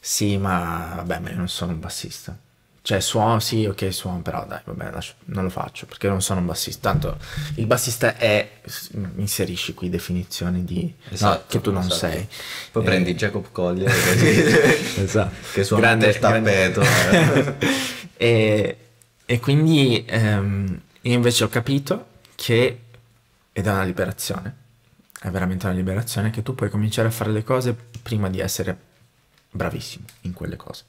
sì, ma vabbè, ma io non sono un bassista. Cioè, suono, sì, ok, suono, però dai, vabbè, lascio, non lo faccio perché non sono un bassista. Tanto il bassista è, inserisci qui definizioni di, esatto, no, che tu non esatto. sei. Poi eh, prendi Jacob Collier esatto. che suona grande, il tappeto. Eh. e, e, quindi ehm, io invece ho capito che, ed è una liberazione, è veramente una liberazione, che tu puoi cominciare a fare le cose prima di essere bravissimo in quelle cose.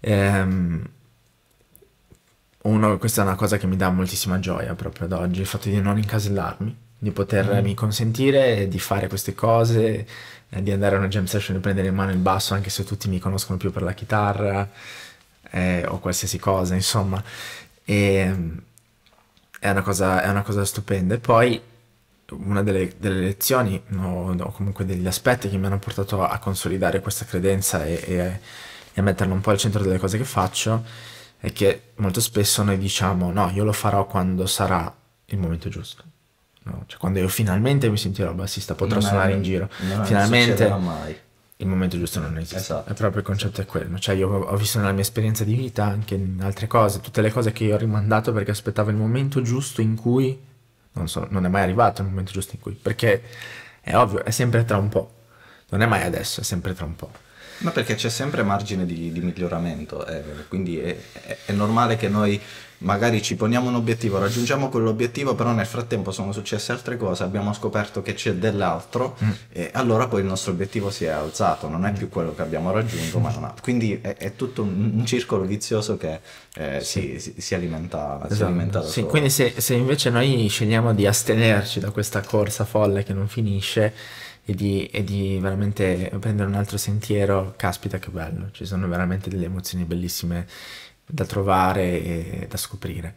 Ehm, uno, questa è una cosa che mi dà moltissima gioia proprio ad oggi, il fatto di non incasellarmi, di potermi mm. consentire di fare queste cose, eh, di andare a una jam session e prendere in mano il basso anche se tutti mi conoscono più per la chitarra eh, o qualsiasi cosa, insomma. E, ehm, è una cosa, è una cosa stupenda. E poi una delle, delle lezioni o, o, comunque degli aspetti che mi hanno portato a, consolidare questa credenza e, e, e, a metterla un po' al centro delle cose che faccio è che molto spesso noi diciamo no, io lo farò quando sarà il momento giusto. No? Cioè, quando io finalmente mi sentirò bassista, potrò non suonare in giro. Non finalmente mai. il momento giusto non esiste. Esatto. È proprio il concetto è esatto. quello. Cioè, io ho visto nella mia esperienza di vita, anche in altre cose, tutte le cose che io ho rimandato perché aspettavo il momento giusto in cui non, so, non è mai arrivato il momento giusto in cui, perché è ovvio, è sempre tra un po', non è mai adesso, è sempre tra un po'. Ma perché c'è sempre margine di, di miglioramento, eh, quindi è, è, è normale che noi magari ci poniamo un obiettivo, raggiungiamo quell'obiettivo, però nel frattempo sono successe altre cose, abbiamo scoperto che c'è dell'altro mm. e allora poi il nostro obiettivo si è alzato, non è più mm. quello che abbiamo raggiunto, ma non ha. Quindi è, è tutto un, un, circolo vizioso che eh, sì. si, si, si, alimenta. Esatto. Si alimenta sì, solo. quindi se, se invece noi scegliamo di astenerci da questa corsa folle che non finisce, e di, e di, veramente prendere un altro sentiero, caspita che bello, ci sono veramente delle emozioni bellissime da trovare e da scoprire.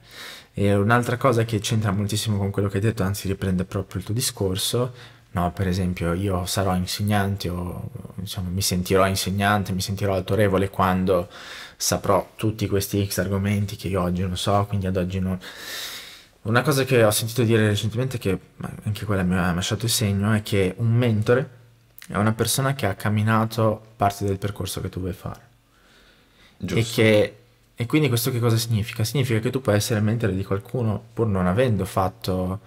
E un'altra cosa che c'entra moltissimo con quello che hai detto, anzi riprende proprio il tuo discorso, no, per esempio io sarò insegnante o diciamo, mi sentirò insegnante, mi sentirò autorevole quando saprò tutti questi X argomenti che io oggi non so, quindi ad oggi non... Una cosa che ho sentito dire recentemente, che anche quella mi ha lasciato il segno, è che un mentore è una persona che ha camminato parte del percorso che tu vuoi fare. Giusto. E che e quindi questo che cosa significa? Significa che tu puoi essere il mentore di qualcuno pur non avendo fatto,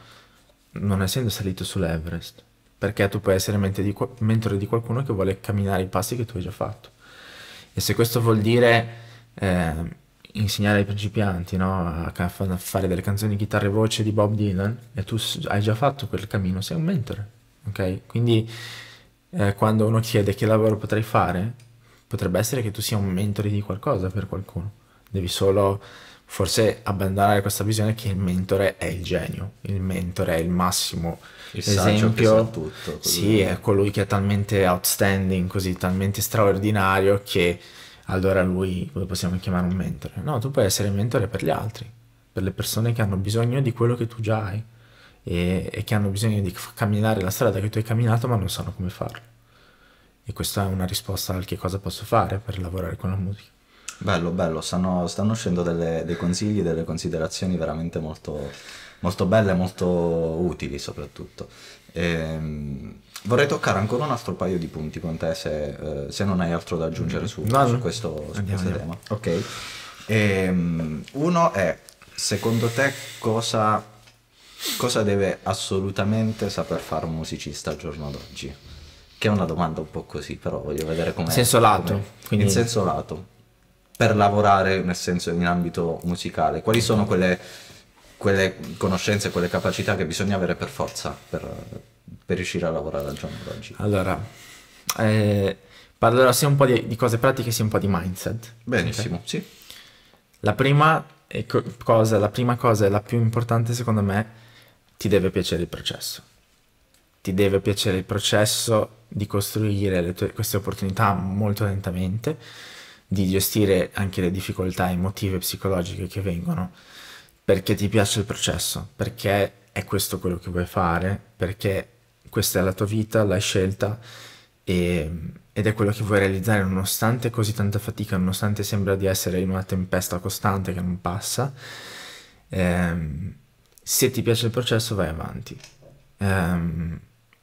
non essendo salito sull'Everest, perché tu puoi essere di, mentore di qualcuno che vuole camminare i passi che tu hai già fatto. E se questo vuol dire eh, insegnare ai principianti no? a, a, fare delle canzoni chitarra e voce di Bob Dylan e tu hai già fatto quel cammino, sei un mentore, ok? Quindi eh, quando uno chiede che lavoro potrei fare, potrebbe essere che tu sia un mentore di qualcosa per qualcuno devi solo forse abbandonare questa visione che il mentore è il genio, il mentore è il massimo il esempio, tutto, sì, è colui che è talmente outstanding, così talmente straordinario che allora lui lo possiamo chiamare un mentore. No, tu puoi essere il mentore per gli altri, per le persone che hanno bisogno di quello che tu già hai e, e che hanno bisogno di camminare la strada che tu hai camminato ma non sanno come farlo. E questa è una risposta al che cosa posso fare per lavorare con la musica. Bello, bello, stanno, stanno uscendo delle, dei consigli, delle considerazioni veramente molto, molto belle e molto utili soprattutto. E, ehm, vorrei toccare ancora un altro paio di punti con te se, eh, se non hai altro da aggiungere su, vale. su questo, su andiamo, questo andiamo. tema. Ok. E, ehm, uno è, secondo te cosa, cosa deve assolutamente saper fare un musicista al giorno d'oggi? Che è una domanda un po' così, però voglio vedere come... In senso lato. Quindi... In senso lato per lavorare nel senso in ambito musicale? Quali sono quelle, quelle conoscenze, quelle capacità che bisogna avere per forza per, per riuscire a lavorare al giorno d'oggi? Allora, eh, parlerò sia un po' di, di, cose pratiche sia un po' di mindset. Benissimo, okay? sì. La prima, co cosa, la prima cosa e la più importante secondo me, ti deve piacere il processo. Ti deve piacere il processo di costruire tue, queste opportunità molto lentamente di gestire anche le difficoltà emotive e psicologiche che vengono perché ti piace il processo, perché è questo quello che vuoi fare, perché questa è la tua vita, l'hai scelta e, ed è quello che vuoi realizzare nonostante così tanta fatica, nonostante sembra di essere in una tempesta costante che non passa. Eh, se ti piace il processo vai avanti. Eh,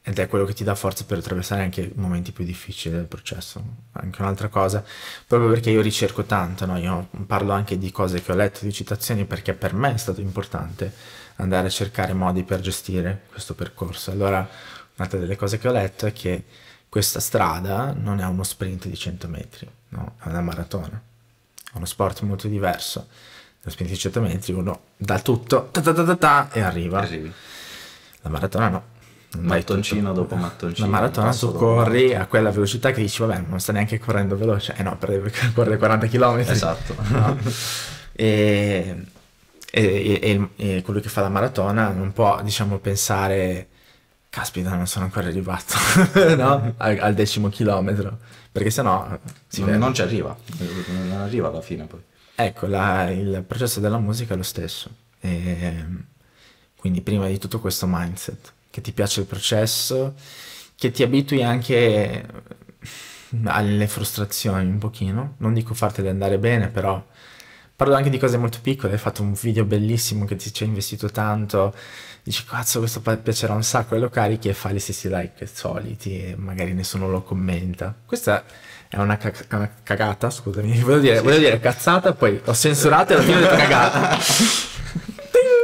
ed è quello che ti dà forza per attraversare anche i momenti più difficili del processo. Anche un'altra cosa, proprio perché io ricerco tanto, no? io parlo anche di cose che ho letto, di citazioni, perché per me è stato importante andare a cercare modi per gestire questo percorso. Allora, un'altra delle cose che ho letto è che questa strada non è uno sprint di 100 metri, no? è una maratona, è uno sport molto diverso. Da sprint di 100 metri uno dà tutto ta ta ta ta, ta e arriva. Arrivi. La maratona no mattoncino dopo mattoncino. La maratona tu corri a quella velocità che dici, vabbè, non sta neanche correndo veloce. Eh no, perde correre 40 km. Esatto. No? e, e, e, e, quello che fa la maratona non può, diciamo, pensare, caspita, non sono ancora arrivato no? al, al, decimo chilometro, perché sennò si non, non ci arriva, non arriva alla fine poi. Ecco, la, il processo della musica è lo stesso. Ehm, quindi prima di tutto questo mindset che ti piace il processo, che ti abitui anche eh, alle frustrazioni un pochino, non dico fartele andare bene, però parlo anche di cose molto piccole, hai fatto un video bellissimo che ti ci ha investito tanto, dici cazzo questo piacerà un sacco e lo carichi e fa gli stessi like soliti e magari nessuno lo commenta. Questa è una, cac- una cagata, scusami, voglio dire, sì. volevo dire cazzata, poi ho censurato e alla fine ho detto cagata.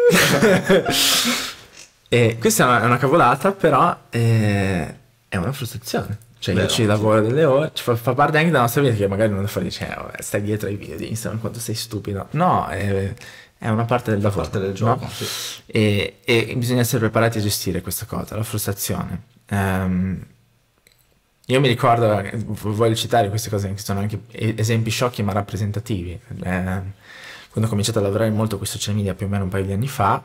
E questa è una, cavolata, però eh, è una frustrazione. Cioè, Vero. io ci lavoro delle ore, fa, fa, parte anche della nostra vita che magari uno fa dice, eh, vabbè, stai dietro ai video di Instagram quanto sei stupido. No, è, è una parte del lavoro. Parte del gioco, no? sì. e, e, bisogna essere preparati a gestire questa cosa, la frustrazione. Um, io mi ricordo, voglio citare queste cose che sono anche esempi sciocchi ma rappresentativi. Eh, quando ho cominciato a lavorare molto con i social media più o meno un paio di anni fa,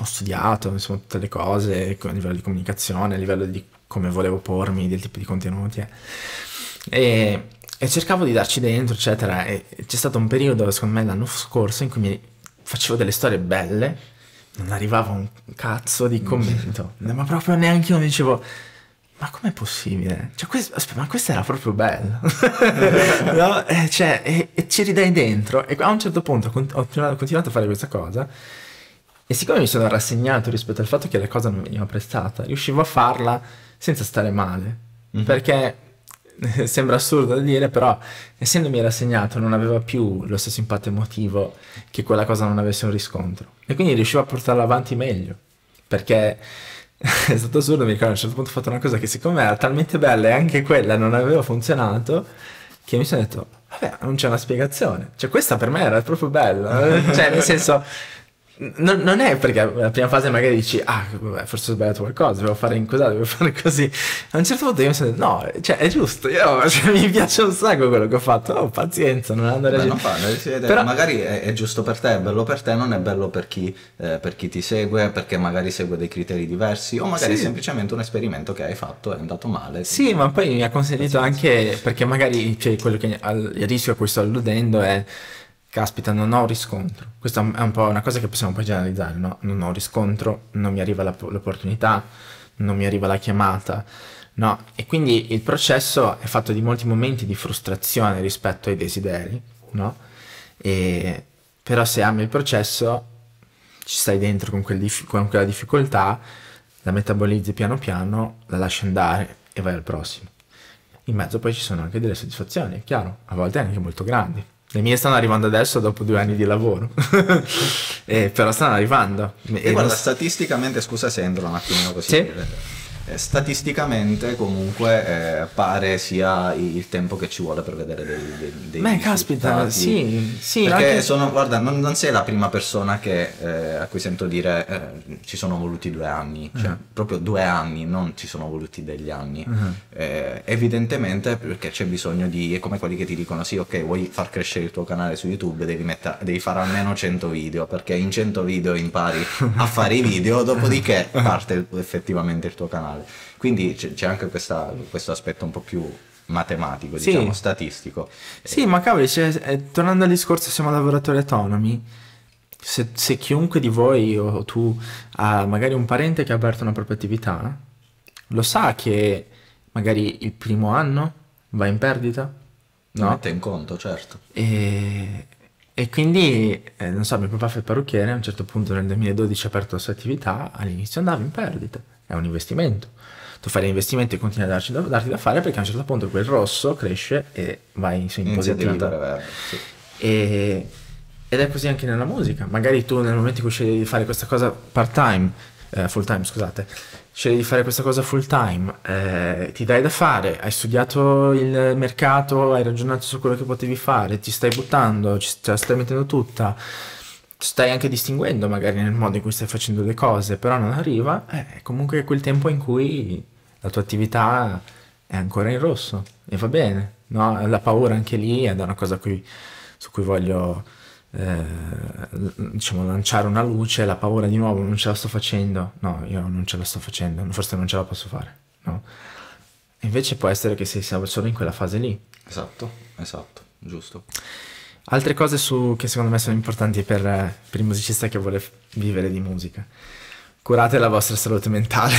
ho studiato, insomma, tutte le cose a livello di comunicazione, a livello di come volevo pormi, del tipo di contenuti. Eh. E, e, cercavo di darci dentro, eccetera. E c'è stato un periodo, secondo me, l'anno scorso, in cui mi facevo delle storie belle, non arrivava un cazzo di commento, ma proprio neanche io dicevo ma com'è possibile? Cioè, questo, aspetta, ma questo era proprio bello. no? e, eh, cioè, e, e, ci ridai dentro. E a un certo punto ho continuato a fare questa cosa. E siccome mi sono rassegnato rispetto al fatto che la cosa non veniva prestata, riuscivo a farla senza stare male. Mm-hmm. Perché sembra assurdo da dire, però essendomi rassegnato non aveva più lo stesso impatto emotivo che quella cosa non avesse un riscontro. E quindi riuscivo a portarla avanti meglio. Perché è stato assurdo, mi ricordo a un certo punto ho fatto una cosa che siccome era talmente bella e anche quella non aveva funzionato, che mi sono detto, vabbè, non c'è una spiegazione. Cioè questa per me era proprio bella. Eh. cioè nel senso No, non è perché la prima fase magari dici, ah, vabbè, forse ho sbagliato qualcosa, devo fare in cos'è, devo fare così. A un certo punto io mi sono detto, no, cioè è giusto, io, cioè, mi piace un sacco quello che ho fatto, oh, pazienza, non andare a... Non Però... magari è, è, giusto per te, è bello per te, non è bello per chi, eh, per chi ti segue, perché magari segue dei criteri diversi, o magari sì. è semplicemente un esperimento che hai fatto, è andato male. Sì, ma poi mi ha consentito pazienza. anche, perché magari cioè, quello che, al, il rischio a cui sto alludendo è caspita, non ho riscontro. Questa è un po' una cosa che possiamo poi generalizzare, no? Non ho riscontro, non mi arriva l'opportunità, non mi arriva la chiamata, no? E quindi il processo è fatto di molti momenti di frustrazione rispetto ai desideri, no? E, però se ami il processo, ci stai dentro con, quel dif- con quella difficoltà, la metabolizzi piano piano, la lasci andare e vai al prossimo. In mezzo poi ci sono anche delle soddisfazioni, è chiaro, a volte anche molto grandi. Le mie stanno arrivando adesso dopo due anni di lavoro, eh, però stanno arrivando. E, e guarda, non... statisticamente, scusa se entro un attimino così. Sì? Eh, statisticamente comunque eh, pare sia il tempo che ci vuole per vedere dei, dei, dei Beh, caspita, sì, sì. Perché sono, guarda, non, non, sei la prima persona che, eh, a cui sento dire eh, ci sono voluti due anni, cioè uh mhm. -huh. proprio due anni, non ci sono voluti degli anni. Uh mhm. eh, -huh. evidentemente perché c'è bisogno di, è come quelli che ti dicono sì, ok, vuoi far crescere il tuo canale su YouTube, devi, metta, devi fare almeno 100 video, perché in 100 video impari a fare i video, dopodiché parte effettivamente il tuo canale generale. Quindi c'è anche questa, questo aspetto un po' più matematico, sì. diciamo, statistico. Sì, eh. ma cavoli, cioè, tornando al discorso, siamo lavoratori autonomi. Se, se, chiunque di voi o tu ha magari un parente che ha aperto una propria attività, lo sa che magari il primo anno va in perdita? No? Lo mette in conto, certo. E e quindi, eh, non so, mio papà fa il parrucchiere, a un certo punto nel 2012 ha aperto la sua attività, all'inizio andava in perdita, è un investimento. Tu fai l'investimento e continui a darci, darti da fare perché a un certo punto quel rosso cresce e vai in, in positivo. Vero, sì. e, ed è così anche nella musica. Magari tu nel momento in cui scegli di fare questa cosa part time, eh, full time scusate, scegli di fare questa cosa full time, eh, ti dai da fare, hai studiato il mercato, hai ragionato su quello che potevi fare, ti stai buttando, ci, ce la stai mettendo tutta, stai anche distinguendo magari nel modo in cui stai facendo le cose, però non arriva, eh, comunque quel tempo in cui la tua attività è ancora in rosso e va bene, no? la paura anche lì è una cosa cui, su cui voglio eh, diciamo lanciare una luce, la paura di nuovo, non ce la sto facendo, no, io non ce la sto facendo, forse non ce la posso fare, no? Invece può essere che sei solo in quella fase lì. Esatto, esatto, giusto. Altre cose su, che secondo me sono importanti per, eh, per il musicista che vuole vivere di musica curate la vostra salute mentale.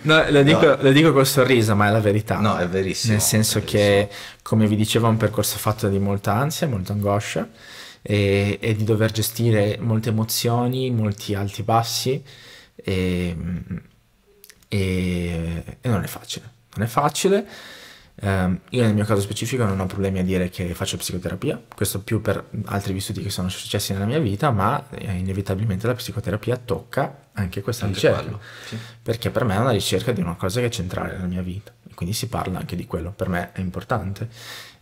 no, lo, dico, no. lo dico col sorriso, ma è la verità. No, è verissimo. Nel senso verissimo. che, come vi dicevo, è un percorso fatto di molta ansia, molta angoscia e, e di dover gestire molte emozioni, molti alti bassi e, bassi. Ehm, e non è facile. Non è facile. Um, io nel mio caso specifico non ho problemi a dire che faccio psicoterapia, questo più per altri vissuti che sono successi nella mia vita, ma eh, inevitabilmente la psicoterapia tocca anche questa anche ricerca, sì. perché per me è una ricerca di una cosa che è centrale nella mia vita, quindi si parla anche di quello, per me è importante.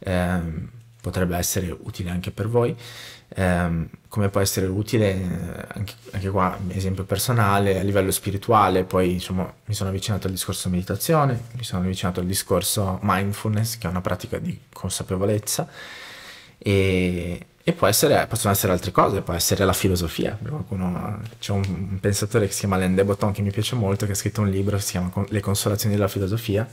Um, potrebbe essere utile anche per voi, ehm, come può essere utile eh, anche, anche qua, esempio personale, a livello spirituale, poi diciamo, mi sono avvicinato al discorso meditazione, mi sono avvicinato al discorso mindfulness, che è una pratica di consapevolezza, e, e essere, possono essere altre cose, può essere la filosofia. c'è un, un, pensatore che si chiama Alain de Botton che mi piace molto, che ha scritto un libro che si chiama Le consolazioni della filosofia,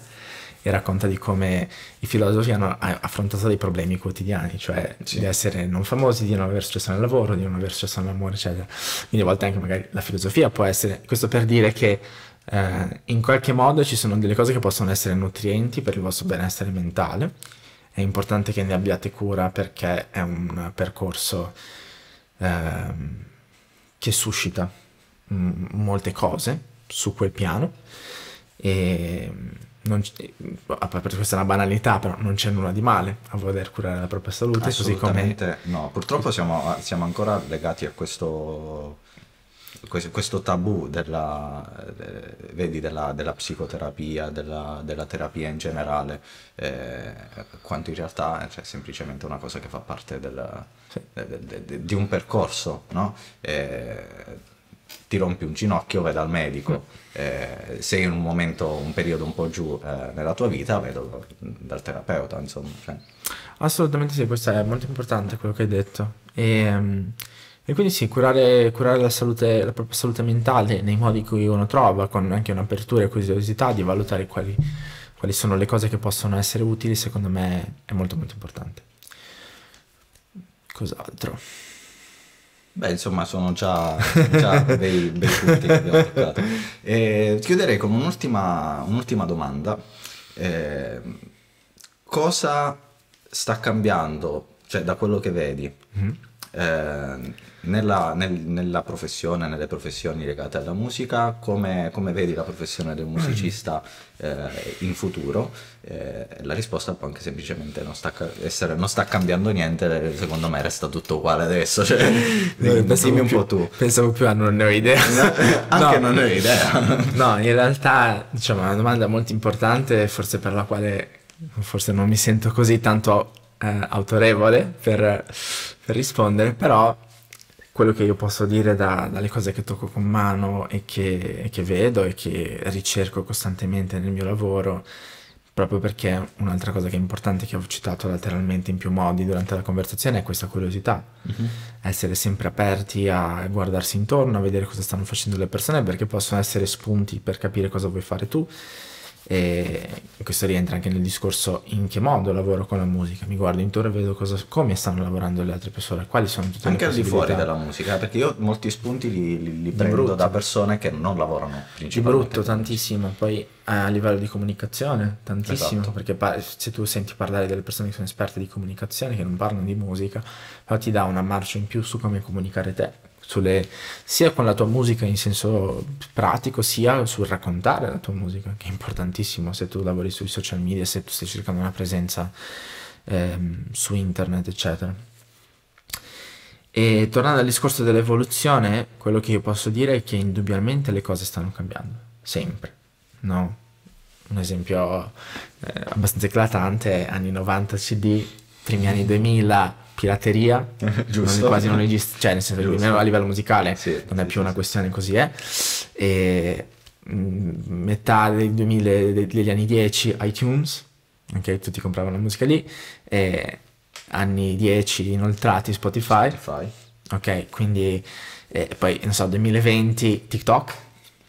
e racconta di come i filosofi hanno affrontato dei problemi quotidiani, cioè sì. di essere non famosi, di non aver successo nel lavoro, di non aver successo nell'amore, eccetera. Quindi a volte anche magari la filosofia può essere, questo per dire che eh, in qualche modo ci sono delle cose che possono essere nutrienti per il vostro benessere mentale, è importante che ne abbiate cura perché è un percorso eh, che suscita mm, molte cose su quel piano. E, questa è una banalità, però non c'è nulla di male a voler curare la propria salute. Assolutamente come... no, purtroppo siamo, siamo, ancora legati a questo, questo tabù della, vedi, della, della psicoterapia, della, della, terapia in generale, eh, quanto in realtà è cioè, semplicemente una cosa che fa parte del, sì. de, de, de, di un percorso, no? Eh, ti rompi un ginocchio, vai dal medico, mm. eh, sei in un momento, un periodo un po' giù eh, nella tua vita, vai dal, terapeuta, insomma. Cioè. Assolutamente sì, questo è molto importante quello che hai detto. E, ehm, e quindi sì, curare, curare la, salute, la, propria salute mentale nei modi in cui uno trova, con anche un'apertura e curiosità di valutare quali, quali sono le cose che possono essere utili, secondo me è molto molto importante. Cos'altro? Beh, insomma, sono già, già bei, bei, punti che abbiamo toccato. Eh, chiuderei con un'ultima, un'ultima domanda. Eh, cosa sta cambiando, cioè da quello che vedi, mm-hmm. Ehm, nella, nel, nella, professione, nelle professioni legate alla musica, come, come vedi la professione del musicista eh, in futuro? Eh, la risposta può anche semplicemente non sta, essere non sta cambiando niente, eh, secondo me resta tutto uguale adesso. Cioè, eh, no, dimmi un più, po' tu. Pensavo più a non ne ho idea. No, anche no, non ne ho idea. no, in realtà diciamo, è una domanda molto importante, forse per la quale forse non mi sento così tanto eh, autorevole per, per, rispondere, però quello che io posso dire da, dalle cose che tocco con mano e che, che vedo e che ricerco costantemente nel mio lavoro, proprio perché un'altra cosa che è importante che ho citato lateralmente in più modi durante la conversazione è questa curiosità, mm-hmm. essere sempre aperti a guardarsi intorno, a vedere cosa stanno facendo le persone perché possono essere spunti per capire cosa vuoi fare tu e questo rientra anche nel discorso in che modo lavoro con la musica. Mi guardo intorno e vedo cosa, come stanno lavorando le altre persone, quali sono tutte anche le Anche al di fuori della musica, perché io molti spunti li, li, li prendo brutto. da persone che non lavorano Di brutto, tantissimo. Poi a livello di comunicazione, tantissimo. Esatto. Perché se tu senti parlare delle persone che sono esperte di comunicazione, che non parlano di musica, ti dà una marcia in più su come comunicare te sulle, sia con la tua musica in senso pratico, sia sul raccontare la tua musica, che è importantissimo se tu lavori sui social media, se tu stai cercando una presenza ehm, su internet, eccetera. E tornando al discorso dell'evoluzione, quello che io posso dire è che indubbiamente le cose stanno cambiando, sempre, no? Un esempio eh, abbastanza eclatante, anni 90 CD, primi anni 2000 pirateria, Giusto. Non, quasi non esiste, cioè nel senso Giusto. a livello musicale sì, non è più una questione così, è. Eh. Mm, metà del 2000, degli anni 10 iTunes, ok, tutti compravano la musica lì, eh, anni 10 inoltrati Spotify, Spotify. ok, quindi eh, poi non so, 2020 TikTok,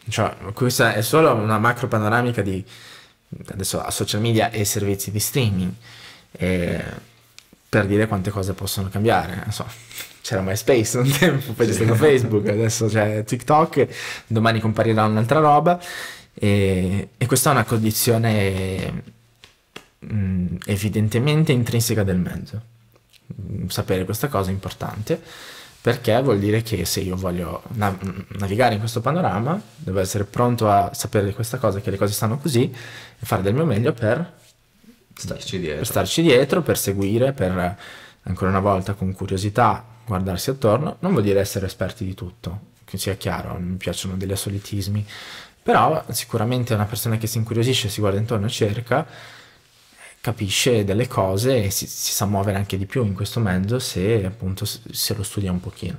cioè questa è solo una macro panoramica di adesso a social media e servizi di streaming. Eh, per dire quante cose possono cambiare. So, c'era MySpace un tempo, poi c'è stato Facebook, adesso c'è TikTok, domani comparirà un'altra roba. E, e questa è una condizione mh, mm, evidentemente intrinseca del mezzo. Mm, sapere questa cosa è importante perché vuol dire che se io voglio nav navigare in questo panorama, devo essere pronto a sapere questa cosa, che le cose stanno così e fare del mio meglio per starci dietro. Per starci dietro, per seguire, per ancora una volta con curiosità guardarsi attorno. Non vuol dire essere esperti di tutto, che sia chiaro, mi piacciono degli assolitismi, però sicuramente una persona che si incuriosisce, si guarda intorno, e cerca, capisce delle cose e si, si sa muovere anche di più in questo mezzo se appunto se lo studia un pochino.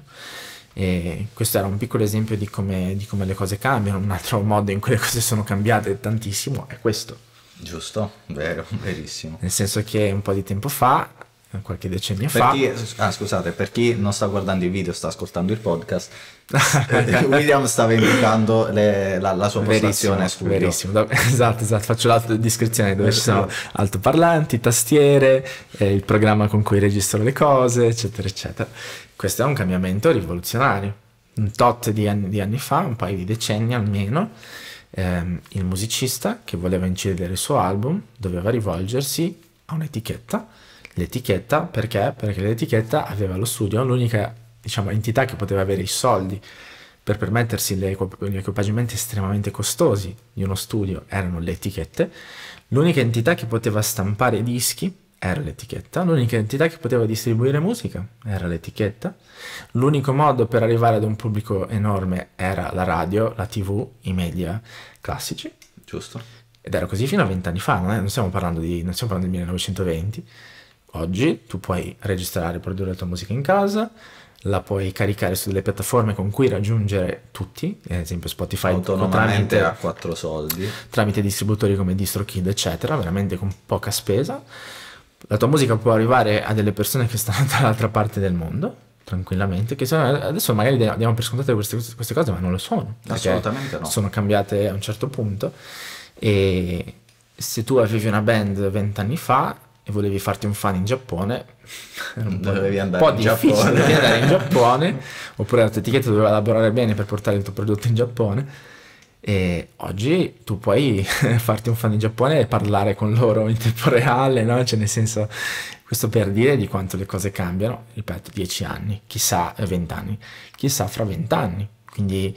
E questo era un piccolo esempio di come, di come le cose cambiano, un altro modo in cui le cose sono cambiate tantissimo è questo. Giusto, vero, verissimo. Nel senso che un po' di tempo fa, qualche decennio per fa... Chi, ah, scusate, per chi non sta guardando il video, sta ascoltando il podcast, eh, William stava indicando le, la, la, sua posizione. studio. Verissimo, esatto, esatto, faccio la descrizione dove ci sono esatto. altoparlanti, tastiere, eh, il programma con cui registro le cose, eccetera, eccetera. Questo è un cambiamento rivoluzionario. Un tot di anni, di anni fa, un paio di decenni almeno, ehm, il musicista che voleva incidere il suo album doveva rivolgersi a un'etichetta. L'etichetta perché? Perché l'etichetta aveva lo studio, l'unica diciamo, entità che poteva avere i soldi per permettersi le, gli equipaggiamenti estremamente costosi di uno studio erano le etichette. L'unica entità che poteva stampare dischi era l'etichetta, l'unica entità che poteva distribuire musica era l'etichetta, l'unico modo per arrivare ad un pubblico enorme era la radio, la tv, i media classici. Giusto. Ed era così fino a vent'anni fa, non, è, non, stiamo parlando di, non stiamo parlando del 1920. Oggi tu puoi registrare e produrre la tua musica in casa, la puoi caricare su delle piattaforme con cui raggiungere tutti, ad esempio Spotify autonomamente tramite, a 4 soldi, tramite distributori come DistroKid, eccetera, veramente con poca spesa la tua musica può arrivare a delle persone che stanno dall'altra parte del mondo tranquillamente che adesso magari diamo per scontate queste, queste cose ma non lo sono assolutamente no sono cambiate a un certo punto e se tu avevi una band vent'anni fa e volevi farti un fan in Giappone dovevi andare un po' in difficile Giappone. andare in Giappone oppure la tua etichetta doveva lavorare bene per portare il tuo prodotto in Giappone e oggi tu puoi farti un fan in Giappone e parlare con loro in tempo reale, no? Cioè, nel senso, questo per dire di quanto le cose cambiano, ripeto, 10 anni, chissà 20 eh, anni, chissà fra 20 anni. Quindi,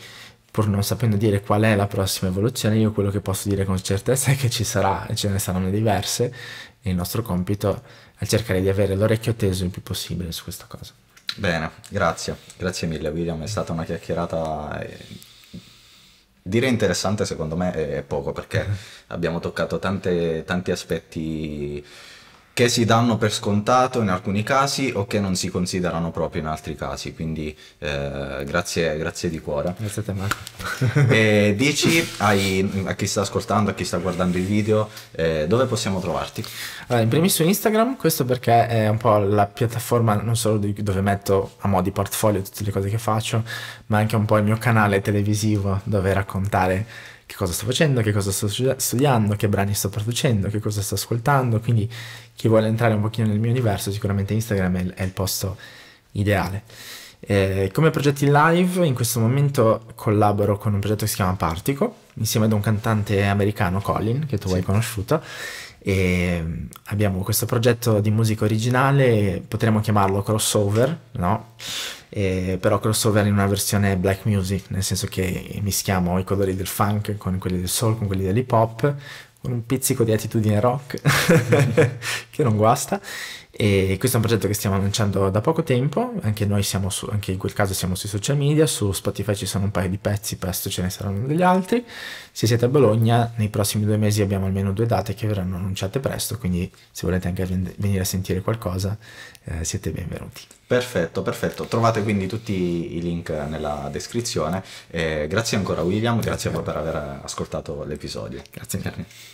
pur non sapendo dire qual è la prossima evoluzione, io quello che posso dire con certezza è che ci sarà, e ce ne saranno diverse, e il nostro compito è cercare di avere l'orecchio teso il più possibile su questa cosa. Bene, grazie, grazie mille William, è stata una chiacchierata Dire interessante secondo me è poco perché abbiamo toccato tante, tanti aspetti che si danno per scontato in alcuni casi o che non si considerano proprio in altri casi, quindi eh, grazie, grazie, di cuore. Grazie a te Marco. dici ai, a chi sta ascoltando, a chi sta guardando il video, eh, dove possiamo trovarti? Allora, in primis su Instagram, questo perché è un po' la piattaforma non solo di, dove metto a mo' di portfolio tutte le cose che faccio, ma anche un po' il mio canale televisivo dove raccontare che cosa sto facendo, che cosa sto studiando, che brani sto producendo, che cosa sto ascoltando, quindi chi vuole entrare un pochino nel mio universo sicuramente Instagram è il, è il posto ideale. Eh, come progetti live in questo momento collaboro con un progetto che si chiama Partico insieme ad un cantante americano Colin che tu sì. hai conosciuto e abbiamo questo progetto di musica originale potremmo chiamarlo crossover no? eh, però crossover in una versione black music, nel senso che mischiamo i colori del funk con quelli del soul, con quelli dell'hip hop, con un pizzico di attitudine rock, che non guasta, e questo è un progetto che stiamo annunciando da poco tempo, anche noi siamo su, anche in quel caso siamo sui social media, su Spotify ci sono un paio di pezzi, presto ce ne saranno degli altri. Se siete a Bologna, nei prossimi due mesi abbiamo almeno due date che verranno annunciate presto, quindi se volete anche venire a sentire qualcosa eh, siete benvenuti. Perfetto, perfetto. Trovate quindi tutti i link nella descrizione. Eh, grazie ancora William, grazie, grazie per aver ascoltato l'episodio. Grazie Carne.